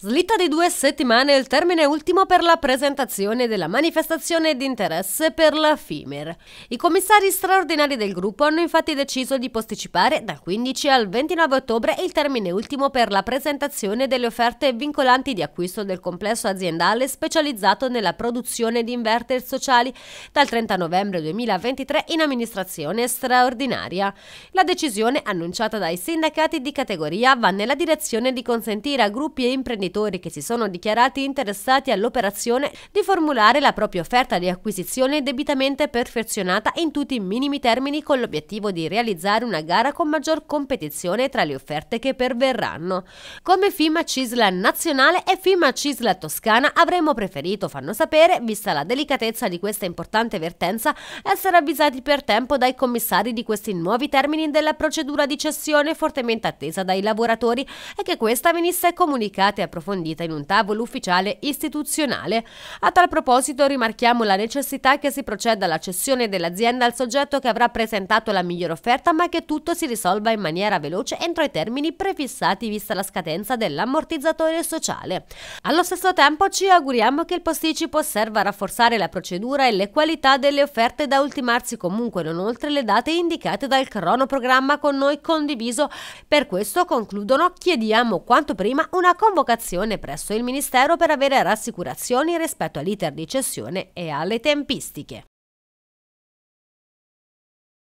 Slitta di due settimane il termine ultimo per la presentazione della manifestazione di interesse per la FIMER. I commissari straordinari del gruppo hanno infatti deciso di posticipare dal 15 al 29 ottobre il termine ultimo per la presentazione delle offerte vincolanti di acquisto del complesso aziendale specializzato nella produzione di inverter sociali dal 30 novembre 2023 in amministrazione straordinaria. La decisione annunciata dai sindacati di categoria va nella direzione di consentire a gruppi e imprenditori imprenditori che si sono dichiarati interessati all'operazione di formulare la propria offerta di acquisizione debitamente perfezionata in tutti i minimi termini con l'obiettivo di realizzare una gara con maggior competizione tra le offerte che perverranno. Come FIMA Cisla nazionale e FIMA Cisla toscana avremmo preferito, fanno sapere, vista la delicatezza di questa importante vertenza, essere avvisati per tempo dai commissari di questi nuovi termini della procedura di cessione fortemente attesa dai lavoratori e che questa venisse comunicata a approfondita in un tavolo ufficiale istituzionale. A tal proposito rimarchiamo la necessità che si proceda alla cessione dell'azienda al soggetto che avrà presentato la migliore offerta ma che tutto si risolva in maniera veloce entro i termini prefissati vista la scadenza dell'ammortizzatore sociale. Allo stesso tempo ci auguriamo che il posticipo serva a rafforzare la procedura e le qualità delle offerte da ultimarsi comunque non oltre le date indicate dal cronoprogramma con noi condiviso. Per questo concludono chiediamo quanto prima una convocazione interrogazione presso il Ministero per avere rassicurazioni rispetto all'iter di cessione e alle tempistiche.